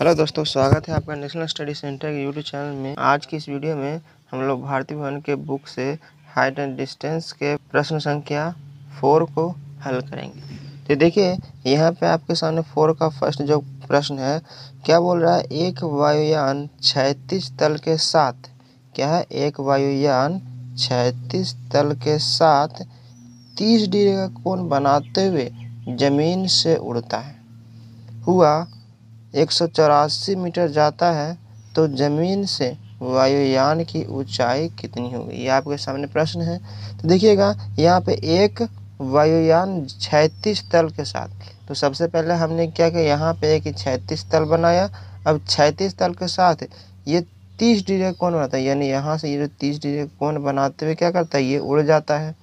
hello दोस्तों स्वागत है आपका नेशनल स्टडी सेंटर के यूट्यूब चैनल में आज की इस वीडियो में हम लोग भारतीय भवन के बुक से हाइट एंड डिस्टेंस के प्रश्न संख्या फोर को हल करेंगे तो देखिए यहाँ पे आपके सामने फोर का फर्स्ट जो प्रश्न है क्या बोल रहा है एक वायुयान छैतीस तल के साथ क्या है एक वायुयान छैतीस तल के साथ तीस डिग्री का कोण बनाते हुए जमीन से उड़ता है हुआ एक सौ चौरासी मीटर जाता है तो ज़मीन से वायुयान की ऊंचाई कितनी होगी ये आपके सामने प्रश्न है तो देखिएगा यहाँ पे एक वायुयान छैतीस तल के साथ तो सबसे पहले हमने क्या किया यहाँ पे एक छैतीस तल बनाया अब छैतीस तल के साथ ये तीस डिग्री कोण बनाता है यानी यहाँ से ये जो तीस डिग्री कोण बनाते हुए क्या करता है ये उड़ जाता है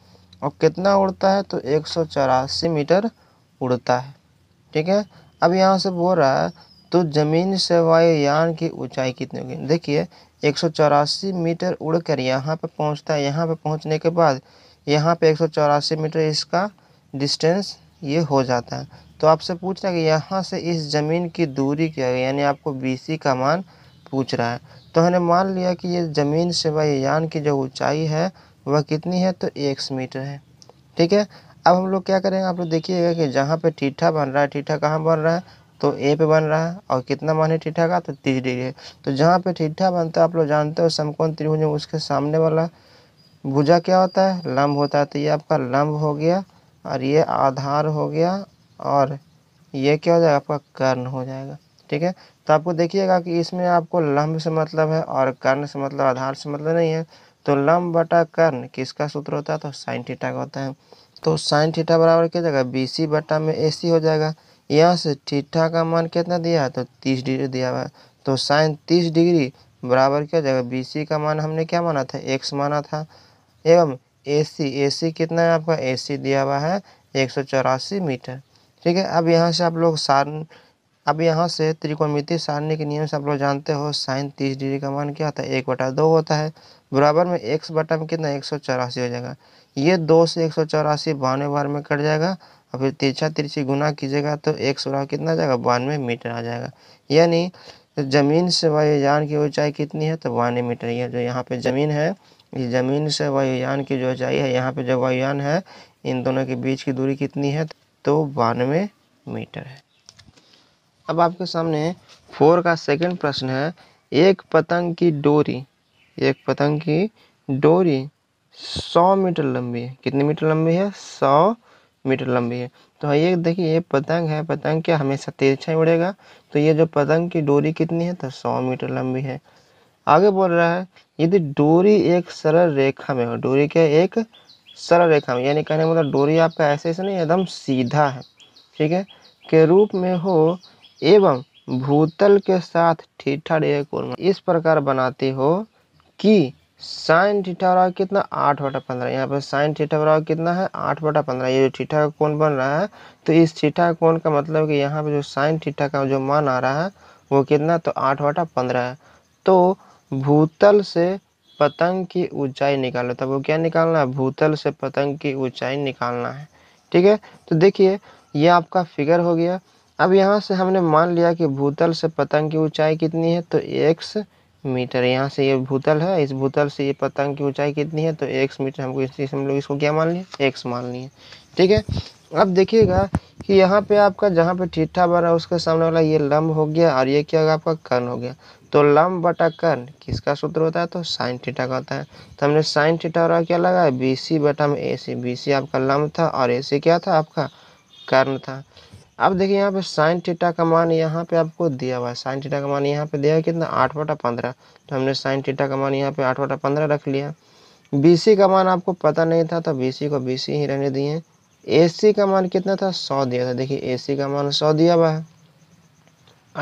और कितना उड़ता है तो एक मीटर उड़ता है ठीक है अब यहाँ से बोल रहा है तो ज़मीन से वायुयान की ऊंचाई कितनी होगी देखिए एक मीटर उड़ कर यहाँ पर पहुँचता है यहाँ पर पहुँचने के बाद यहाँ पे एक मीटर इसका डिस्टेंस ये हो जाता है तो आपसे पूछ रहा है कि यहाँ से इस ज़मीन की दूरी क्या है यानी आपको बी का मान पूछ रहा है तो हमने मान लिया कि ये ज़मीन से वायुयान की जो ऊँचाई है वह कितनी है तो एक मीटर है ठीक है अब हम लोग क्या करेंगे आप लोग देखिएगा कि जहाँ पे ठीठा बन रहा है ठीठा कहाँ बन रहा है तो ए पे बन रहा है और कितना मान है ठीठा का तो तीस डिग्री है तो जहाँ पे ठीठा बनता है आप लोग जानते हो समकोण त्रिभुज में उसके सामने वाला भुजा क्या होता है लंब होता है तो ये आपका लंब हो गया और ये आधार हो गया और ये क्या हो जाएगा आपका कर्ण हो जाएगा ठीक है तो आपको देखिएगा कि इसमें आपको लंब से मतलब है और कर्ण से मतलब आधार से मतलब नहीं है तो लंब बटा कर्ण किसका सूत्र होता है तो साइन थीटा का होता है तो साइन थीटा बराबर क्या जाएगा बी सी बटा में ए सी हो जाएगा यहाँ से ठाक का मान कितना दिया है तो तीस डिग्री दिया हुआ है तो साइन तीस डिग्री बराबर क्या हो जाएगा बी सी का मान हमने क्या माना था एक्स माना था एवं ए सी ए सी कितना है आपका ए सी दिया हुआ है एक सौ चौरासी मीटर ठीक है अब यहाँ से आप लोग सार अब यहाँ से त्रिकोणमिति सारणी के नियम से आप लोग जानते हो साइन तीस डिग्री का मान क्या होता है एक बटा दो होता है बराबर में एक्स बटा में कितना एक सौ चौरासी हो जाएगा ये दो से एक सौ चौरासी बानवे बार में कट जाएगा और फिर तिरछा तिरछी गुना कीजिएगा तो एक सौ कितना जाएगा बानवे मीटर आ जाएगा यानी तो ज़मीन से वायुयान की ऊंचाई कितनी है तो बानवे मीटर यह जो यहाँ पे ज़मीन है इस ज़मीन से वायुयान की जो ऊंचाई है यहाँ पे जो वायुयान है इन दोनों के बीच की दूरी कितनी है तो बानवे मीटर है अब आपके सामने फोर का सेकेंड प्रश्न है एक पतंग की डोरी एक पतंग की डोरी सौ मीटर लंबी है कितनी मीटर लंबी है सौ मीटर लंबी है तो ये देखिए ये पतंग है पतंग क्या हमेशा छाई उड़ेगा तो ये जो पतंग की डोरी कितनी है तो सौ मीटर लंबी है आगे बोल रहा है यदि डोरी एक सरल रेखा में हो डोरी क्या एक सरल रेखा में यानी कहने मतलब डोरी आपका ऐसे ऐसे नहीं एकदम सीधा है ठीक है के रूप में हो एवं भूतल के साथ ठीठा एक इस प्रकार बनाती हो कि साइन थीटा हो रहा है कितना आठ बटा पंद्रह यहाँ पर साइन थीटा हो रहा है कितना है आठ बटा पंद्रह ये जो थीटा का कोण बन रहा है तो इस थीटा कोण का मतलब कि यहाँ पर जो साइन थीटा का जो मान आ रहा है वो कितना तो आठ बटा पंद्रह है तो भूतल से पतंग की ऊंचाई निकालो तब वो क्या निकालना है भूतल से पतंग की ऊंचाई निकालना है ठीक है तो देखिए ये आपका फिगर हो गया अब यहाँ से हमने मान लिया कि भूतल से पतंग की ऊंचाई कितनी है तो एक्स मीटर यहाँ से ये भूतल है इस भूतल से ये पतंग की ऊंचाई कितनी है तो एक्स मीटर हमको इसी से हम लोग इसको क्या मान लिए एक्स मान लिए ठीक है अब देखिएगा कि यहाँ पे आपका जहाँ पे ठीठा बना उसके सामने वाला ये लम्ब हो गया और ये क्या होगा आपका कर्ण हो गया तो लम्ब बटा कर्ण किसका सूत्र होता है तो साइन ठीठा का होता है तो हमने साइन ठीठा और क्या लगा है बी सी बटा में ए सी बी सी आपका लम्ब था और ए सी क्या था आपका कर्ण था अब देखिए यहाँ पे साइन टीटा का मान यहाँ पे आपको दिया हुआ है साइन टीटा का मान यहाँ पे दिया है कितना आठ बटा पंद्रह तो हमने साइन टीटा का मान यहाँ पे आठ बटा पंद्रह रख लिया बी का मान आपको पता नहीं था तो बी को बी ही रहने दिए ए का मान कितना था सौ दिया था देखिए ए का मान सौ दिया हुआ है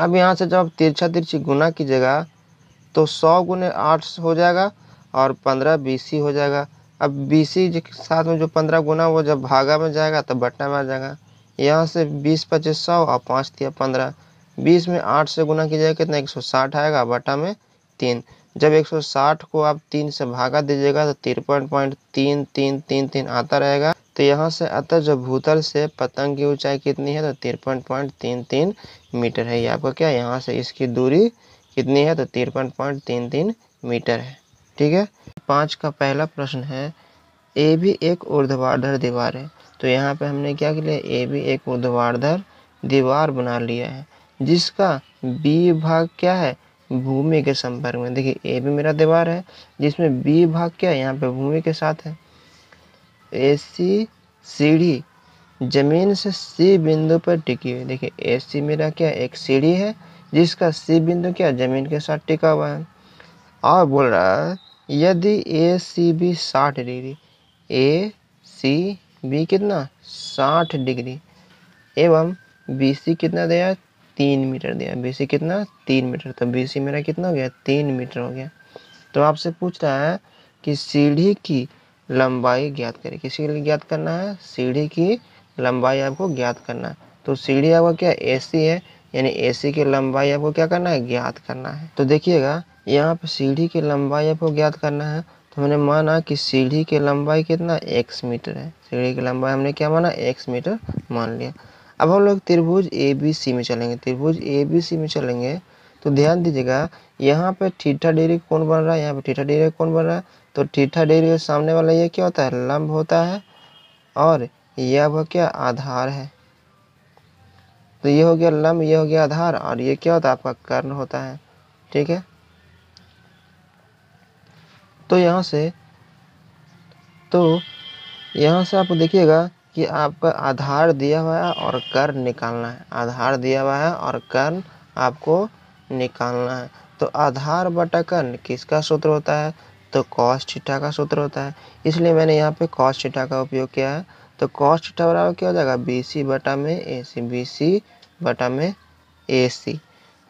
अब यहाँ से जब आप तिरछा तिरछी गुना कीजिएगा तो सौ गुने आठ हो जाएगा और पंद्रह सी हो जाएगा अब बी के साथ में जो पंद्रह गुना वो जब भागा में जाएगा तब बट्टा में आ जाएगा यहाँ से बीस पच्चीस सौ और पाँच दिया पंद्रह बीस में आठ से गुना की जाएगा कितना तो एक सौ साठ आएगा बटा में तीन जब एक सौ साठ को आप तीन से भागा दीजिएगा तो तिरपन पॉइंट तीन तीन तीन तीन आता रहेगा तो यहाँ से अतः जो भूतल से पतंग की ऊंचाई कितनी है तो तिरपन पॉइंट तीन तीन मीटर है ये आपका क्या यहाँ से इसकी दूरी कितनी है तो तिरपन पॉइंट तीन तीन मीटर है ठीक है पाँच का पहला प्रश्न है ए भी एक ऊर्ध्वाधर दीवार है तो यहाँ पे हमने क्या किया ए बी एक ऊर्ध्वाधर दीवार बना लिया है जिसका बी भाग क्या है भूमि के संपर्क में देखिए ए बी मेरा दीवार है जिसमें बी भाग क्या है यहाँ पे भूमि के साथ है ए सी सीढ़ी जमीन से सी बिंदु पर टिकी हुई देखिए ए सी मेरा क्या एक सीढ़ी है जिसका सी बिंदु क्या जमीन के साथ टिका हुआ है और बोल रहा है यदि ए सी बी साठ डिग्री ए सी बी कितना साठ डिग्री एवं बी सी कितना दिया तीन मीटर दिया बी सी कितना तीन मीटर तो बी सी मेरा कितना हो गया तीन मीटर हो गया तो आपसे पूछ रहा है कि सीढ़ी की लंबाई ज्ञात करें किसी के लिए ज्ञात करना है सीढ़ी की लंबाई आपको ज्ञात करना है तो सीढ़ी आपका क्या ए सी है यानी ए सी की लंबाई आपको क्या करना है ज्ञात करना है तो देखिएगा यहाँ पर सीढ़ी की लंबाई आपको ज्ञात करना है तो हमने माना कि सीढ़ी की लंबाई कितना एक्स मीटर है सीढ़ी की लंबाई हमने क्या माना एक्स मीटर मान लिया अब हम लोग त्रिभुज ए बी सी में चलेंगे त्रिभुज ए बी सी में चलेंगे तो ध्यान दीजिएगा यहाँ पे ठीठा डेरी कौन बन रहा है यहाँ पे ठीठा डेरी कौन बन रहा है तो ठीठा डेरी के सामने वाला ये क्या होता है लंब होता है और यह वह क्या आधार है तो ये हो गया लंब ये हो गया आधार और ये क्या होता है आपका कर्ण होता है ठीक है तो यहाँ से तो यहाँ से आप देखिएगा कि आपका आधार दिया हुआ है और कर निकालना है आधार दिया हुआ है और कर आपको निकालना है तो आधार बटा कर किसका सूत्र होता है तो कॉस्ट चिट्ठा का सूत्र होता है इसलिए मैंने यहाँ पे कॉस्ट चिट्ठा का उपयोग किया है तो कॉस्ट चिट्ठा बराबर क्या हो जाएगा बी सी बटा में ए सी बी सी बटा में ए सी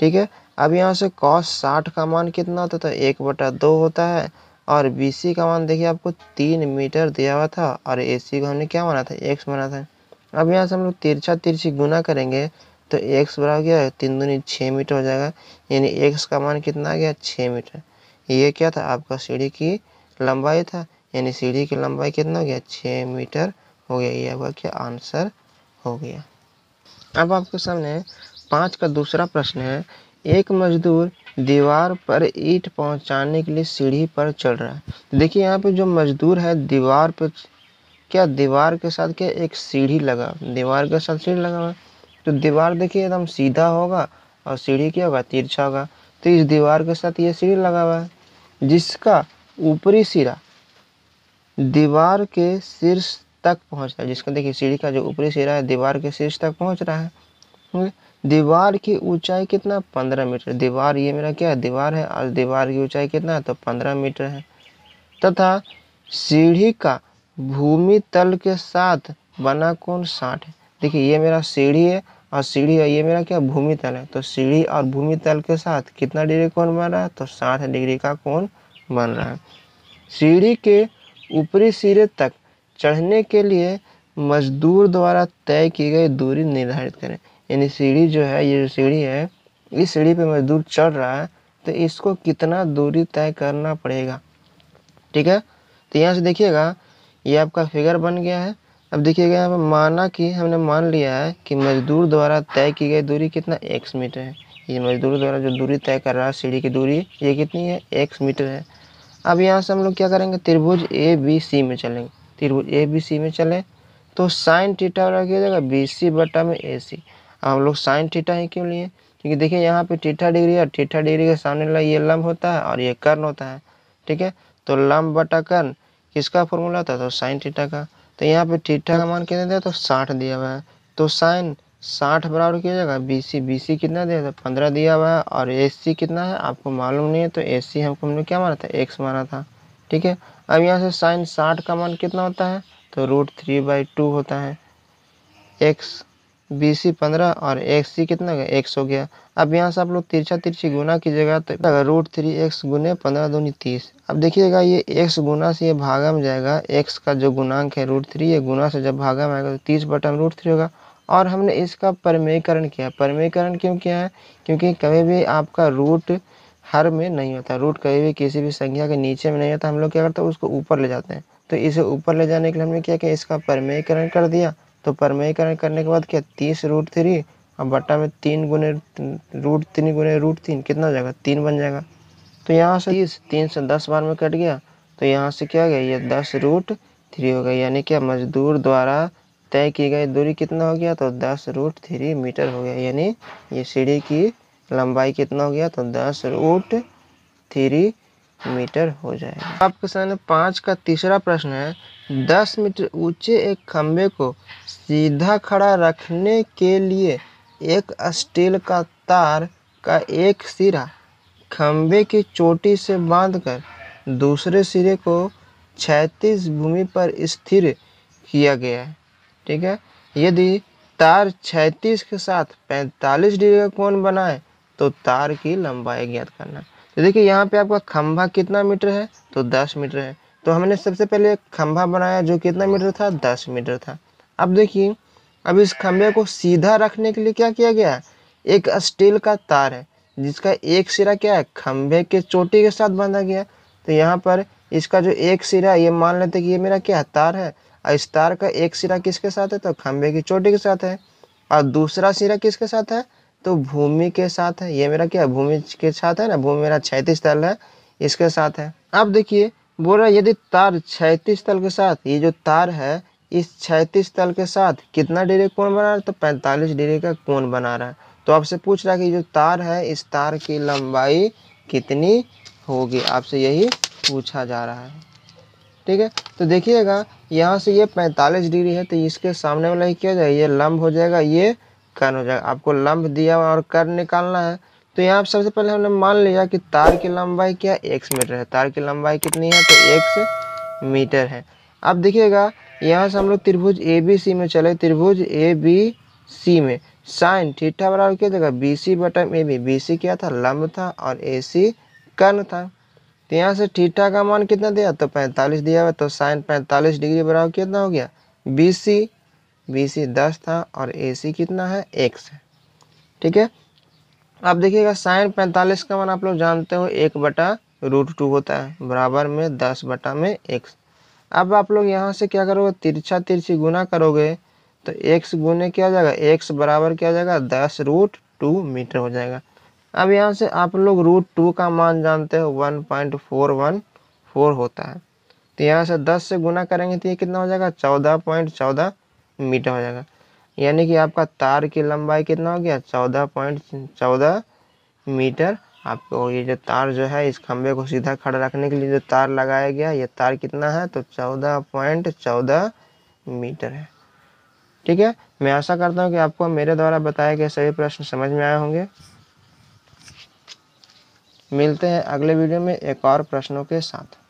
ठीक है अब यहाँ से कॉस्ट साठ का मान कितना होता है तो एक बटा दो होता है और बी सी का मान देखिए आपको तीन मीटर दिया हुआ था और ए सी को हमने क्या माना था एक्स माना था अब यहाँ से हम लोग तिरछा तिरछी गुना करेंगे तो एक्स बराबर क्या है तीन दूनी छः मीटर हो जाएगा यानी एक्स का मान कितना आ गया छः मीटर ये क्या था आपका सीढ़ी की लंबाई था यानी सीढ़ी की लंबाई कितना हो गया छः मीटर हो गया ये आपका क्या आंसर हो गया अब आपके सामने पाँच का दूसरा प्रश्न है एक मजदूर दीवार पर ईट पहुंचाने के लिए सीढ़ी पर चढ़ रहा है तो देखिए यहाँ पे जो मजदूर है दीवार पे क्या दीवार के साथ क्या एक सीढ़ी लगा दीवार के साथ सीढ़ी लगा हुआ है तो दीवार देखिए एकदम सीधा होगा और सीढ़ी क्या होगा तिरछा होगा तो इस दीवार के साथ ये सीढ़ी लगा हुआ है जिसका ऊपरी सिरा दीवार के शीर्ष तक पहुँच रहा है जिसका देखिए सीढ़ी का जो ऊपरी सिरा है दीवार के शीर्ष तक पहुँच रहा है दीवार की ऊंचाई कितना पंद्रह मीटर दीवार ये मेरा क्या है दीवार है और दीवार की ऊंचाई कितना है तो पंद्रह मीटर है तथा सीढ़ी का भूमि तल के साथ बना कौन साठ है देखिए ये मेरा सीढ़ी है और सीढ़ी और ये मेरा क्या भूमि तल है तो सीढ़ी और भूमि तल के साथ कितना डिग्री कौन बन रहा है तो साठ डिग्री का कौन बन रहा है सीढ़ी के ऊपरी सिरे तक चढ़ने के लिए मजदूर द्वारा तय की गई दूरी निर्धारित करें यानी सीढ़ी जो है ये जो सीढ़ी है इस सीढ़ी पे मजदूर चढ़ रहा है तो इसको कितना दूरी तय करना पड़ेगा ठीक है तो यहाँ से देखिएगा ये आपका फिगर बन गया है अब देखिएगा यहाँ पर माना कि हमने मान लिया है कि मजदूर द्वारा तय की गई दूरी कितना एक्स मीटर है ये मजदूर द्वारा जो दूरी तय कर रहा है सीढ़ी की दूरी ये कितनी है एक्स मीटर है अब यहाँ से हम लोग क्या करेंगे त्रिभुज ए बी सी में चलेंगे त्रिभुज ए बी सी में चलें तो साइन टीटा रखिए जाएगा बी सी बटा में ए सी हम लोग साइन थीटा ही क्यों लिए क्योंकि देखिए यहाँ पे टीठा डिग्री और टीठा डिग्री के सामने वाला ये लम्ब होता है और ये कर्ण होता है ठीक है तो लम्ब बटा कर्ण किसका फॉर्मूला था तो साइन थीटा का तो यहाँ पे थीटा का मान कितना दिया तो साठ दिया हुआ है तो साइन साठ बराबर किया जाएगा बी सी बी सी कितना दिया था पंद्रह दिया हुआ है और ए सी कितना है आपको मालूम नहीं है तो ए सी हमको हमने क्या माना था एक्स माना था ठीक है अब यहाँ से साइन साठ का मान कितना होता है तो रूट थ्री बाई टू होता है एक्स बी सी पंद्रह और एक्स सी कितना गया एक्स हो गया अब यहाँ से आप लोग तिरछा तिरछी गुना कीजिएगा तो रूट थ्री एक्स गुने पंद्रह दूनी तीस अब देखिएगा ये एक्स गुना से ये भागा में जाएगा एक्स का जो गुणांक है रूट थ्री ये गुना से जब भागा में आएगा तो तीस बटन रूट थ्री होगा और हमने इसका परमेयकरण किया परमेयकरण क्यों किया है क्योंकि कभी भी आपका रूट हर में नहीं होता रूट कभी भी किसी भी संख्या के नीचे में नहीं होता हम लोग क्या करते हैं उसको ऊपर ले जाते हैं तो इसे ऊपर ले जाने के लिए हमने क्या किया इसका परमेयकरण कर दिया तो परमयीकरण करने के बाद क्या तीस रूट थ्री अब बट्टा में तीन गुने रूट तीन गुने रूट तीन कितना हो जाएगा तीन बन जाएगा तो यहाँ से तीस तीन से दस बार में कट गया तो यहाँ से क्या गया ये दस रूट थ्री हो गया यानी क्या मजदूर द्वारा तय की गई दूरी कितना हो गया तो दस रूट थ्री मीटर हो गया यानी ये सीढ़ी की लंबाई कितना हो गया तो दस रूट थ्री मीटर हो जाएगा आपके सामने पाँच का तीसरा प्रश्न है दस मीटर ऊंचे एक खम्भे को सीधा खड़ा रखने के लिए एक स्टील का तार का एक सिरा खम्भे की चोटी से बांधकर दूसरे सिरे को छैतीस भूमि पर स्थिर किया गया है ठीक है यदि तार छैतीस के साथ पैंतालीस डिग्री का कोण बनाए तो तार की लंबाई ज्ञात करना तो देखिए यहाँ पे आपका खंभा कितना मीटर है तो दस मीटर है तो हमने सबसे पहले खंभा बनाया जो कितना मीटर था दस मीटर था अब देखिए अब इस खंभे को सीधा रखने के लिए क्या किया गया एक स्टील का तार है जिसका एक सिरा क्या है खंभे के चोटी के साथ बांधा गया तो यहाँ पर इसका जो एक सिरा ये मान लेते कि ये मेरा क्या तार है और इस तार का एक सिरा किसके साथ है तो खंभे की चोटी के साथ है और दूसरा सिरा किसके साथ है तो भूमि के साथ है ये मेरा क्या भूमि के साथ है ना भूमि मेरा क्षैतिज तल है इसके साथ है अब देखिए बोल रहा यदि तार क्षैतिज तल के साथ ये जो तार है इस क्षैतिज तल के साथ कितना डिग्री कोण बना रहा है तो 45 डिग्री का कोण बना रहा है तो आपसे पूछ रहा है कि जो तार है इस तार की लंबाई कितनी होगी आपसे यही पूछा जा रहा है ठीक है तो देखिएगा यहाँ से ये 45 डिग्री है तो इसके सामने वाला ही क्या जाएगा ये लंब हो जाएगा ये कर्ण हो जाएगा आपको लंब दिया हुआ और कर्ण निकालना है तो यहाँ सबसे पहले हमने मान लिया कि तार की लंबाई क्या एक मीटर है तार की लंबाई कितनी है तो एक मीटर है अब देखिएगा यहाँ से हम लोग त्रिभुज ए बी सी में चले त्रिभुज ए बी सी में साइन ठीठा बराबर क्या देगा बी सी बटन ए बी बी सी क्या था लंब था और ए सी कर्ण था तो यहाँ से ठीठा का मान कितना दिया तो पैंतालीस दिया हुआ तो साइन पैंतालीस डिग्री बराबर कितना हो गया बी सी बी सी दस था और ए सी कितना है एक्स है ठीक है अब देखिएगा साइन पैंतालीस का मान आप लोग जानते हो एक बटा रूट टू होता है बराबर में दस बटा में एक्स अब आप लोग यहाँ से क्या करोगे तिरछा तिरछी गुना करोगे तो एक गुने क्या हो जाएगा एक बराबर क्या हो जाएगा दस रूट टू मीटर हो जाएगा अब यहाँ से आप लोग रूट टू का मान जानते हो one point four one four होता है तो यहाँ से दस से गुना करेंगे तो ये कितना हो जाएगा चौदह पॉइंट चौदह मीटर हो जाएगा यानी कि आपका तार की लंबाई कितना हो गया चौदह पॉइंट चौदह मीटर आपको ये जो तार जो है इस खंबे को सीधा खड़ा रखने के लिए जो तार लगाया गया ये तार कितना है तो चौदह पॉइंट चौदह मीटर है ठीक है मैं आशा करता हूँ कि आपको मेरे द्वारा बताए गए सभी प्रश्न समझ में आए होंगे मिलते हैं अगले वीडियो में एक और प्रश्नों के साथ